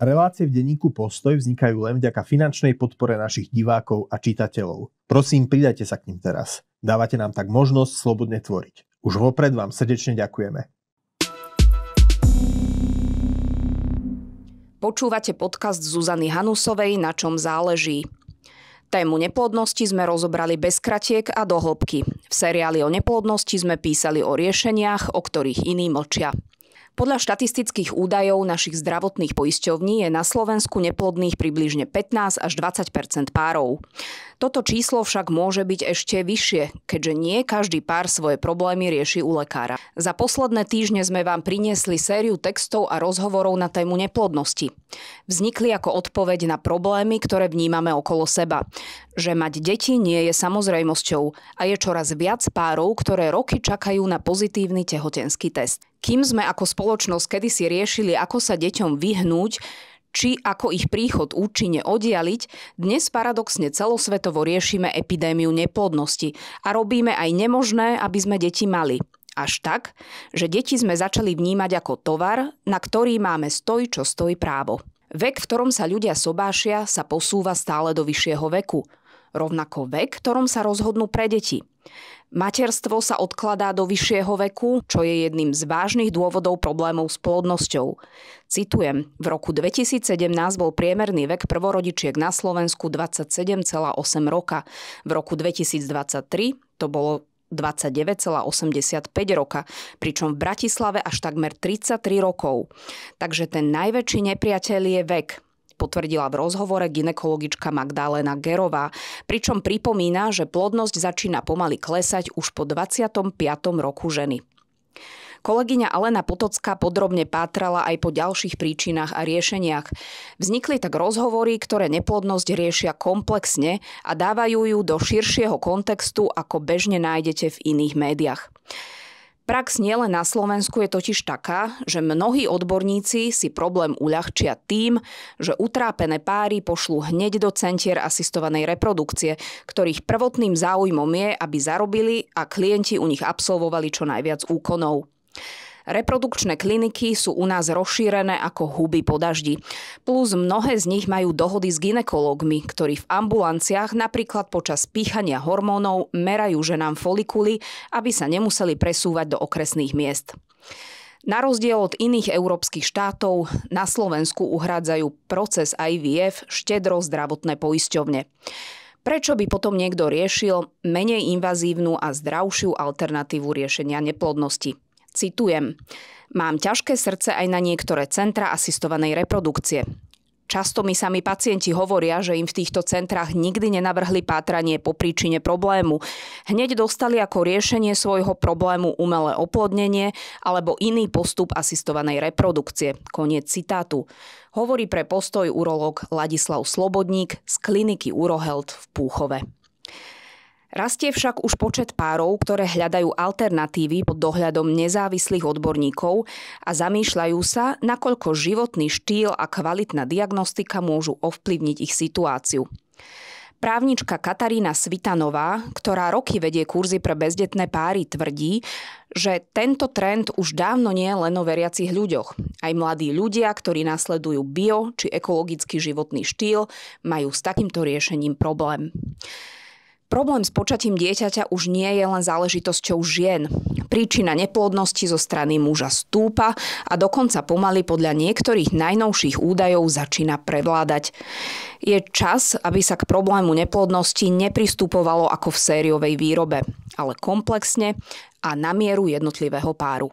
Relácie v denníku Postoj vznikajú len vďaka finančnej podpore našich divákov a čitateľov. Prosím, pridajte sa k ním teraz. Dávate nám tak možnosť slobodne tvoriť. Už vopred vám srdečne ďakujeme. Počúvate podcast Zuzany Hanusovej Na čom záleží. Tému neplodnosti sme rozobrali bez kratiek a dohlbky. V seriáli o neplodnosti sme písali o riešeniach, o ktorých iní mlčia. Podľa štatistických údajov našich zdravotných poisťovní je na Slovensku neplodných približne 15 až 20 párov. Toto číslo však môže byť ešte vyššie, keďže nie každý pár svoje problémy rieši u lekára. Za posledné týždne sme vám priniesli sériu textov a rozhovorov na tému neplodnosti. Vznikli ako odpoveď na problémy, ktoré vnímame okolo seba. Že mať deti nie je samozrejmosťou a je čoraz viac párov, ktoré roky čakajú na pozitívny tehotenský test kým sme ako spoločnosť kedysi riešili, ako sa deťom vyhnúť, či ako ich príchod účinne oddialiť, dnes paradoxne celosvetovo riešime epidémiu neplodnosti a robíme aj nemožné, aby sme deti mali. Až tak, že deti sme začali vnímať ako tovar, na ktorý máme stoj, čo stojí právo. Vek, v ktorom sa ľudia sobášia, sa posúva stále do vyššieho veku – rovnako vek, ktorom sa rozhodnú pre deti. Materstvo sa odkladá do vyššieho veku, čo je jedným z vážnych dôvodov problémov s plodnosťou. Citujem, v roku 2017 bol priemerný vek prvorodičiek na Slovensku 27,8 roka, v roku 2023 to bolo 29,85 roka, pričom v Bratislave až takmer 33 rokov. Takže ten najväčší nepriateľ je vek, potvrdila v rozhovore ginekologička Magdalena Gerová, pričom pripomína, že plodnosť začína pomaly klesať už po 25. roku ženy. Kolegyňa Alena Potocka podrobne pátrala aj po ďalších príčinách a riešeniach. Vznikli tak rozhovory, ktoré neplodnosť riešia komplexne a dávajú ju do širšieho kontextu, ako bežne nájdete v iných médiách. Prax nielen na Slovensku je totiž taká, že mnohí odborníci si problém uľahčia tým, že utrápené páry pošlú hneď do centier asistovanej reprodukcie, ktorých prvotným záujmom je, aby zarobili a klienti u nich absolvovali čo najviac úkonov. Reprodukčné kliniky sú u nás rozšírené ako huby po daždi. Plus mnohé z nich majú dohody s ginekologmi, ktorí v ambulanciách napríklad počas píchania hormónov merajú ženám folikuly, aby sa nemuseli presúvať do okresných miest. Na rozdiel od iných európskych štátov, na Slovensku uhrádzajú proces IVF štedro zdravotné poisťovne. Prečo by potom niekto riešil menej invazívnu a zdravšiu alternatívu riešenia neplodnosti? Citujem. Mám ťažké srdce aj na niektoré centra asistovanej reprodukcie. Často mi sami pacienti hovoria, že im v týchto centrách nikdy nenavrhli pátranie po príčine problému. Hneď dostali ako riešenie svojho problému umelé oplodnenie alebo iný postup asistovanej reprodukcie. Koniec citátu. Hovorí pre postoj urológ Ladislav Slobodník z kliniky Urohelt v Púchove. Rastie však už počet párov, ktoré hľadajú alternatívy pod dohľadom nezávislých odborníkov a zamýšľajú sa, nakoľko životný štýl a kvalitná diagnostika môžu ovplyvniť ich situáciu. Právnička Katarína Svitanová, ktorá roky vedie kurzy pre bezdetné páry, tvrdí, že tento trend už dávno nie je len o veriacich ľuďoch. Aj mladí ľudia, ktorí nasledujú bio či ekologický životný štýl, majú s takýmto riešením problém. Problém s počatím dieťaťa už nie je len záležitosťou žien. Príčina neplodnosti zo strany muža stúpa a dokonca pomaly podľa niektorých najnovších údajov začína prevládať. Je čas, aby sa k problému neplodnosti nepristupovalo ako v sériovej výrobe, ale komplexne a na mieru jednotlivého páru.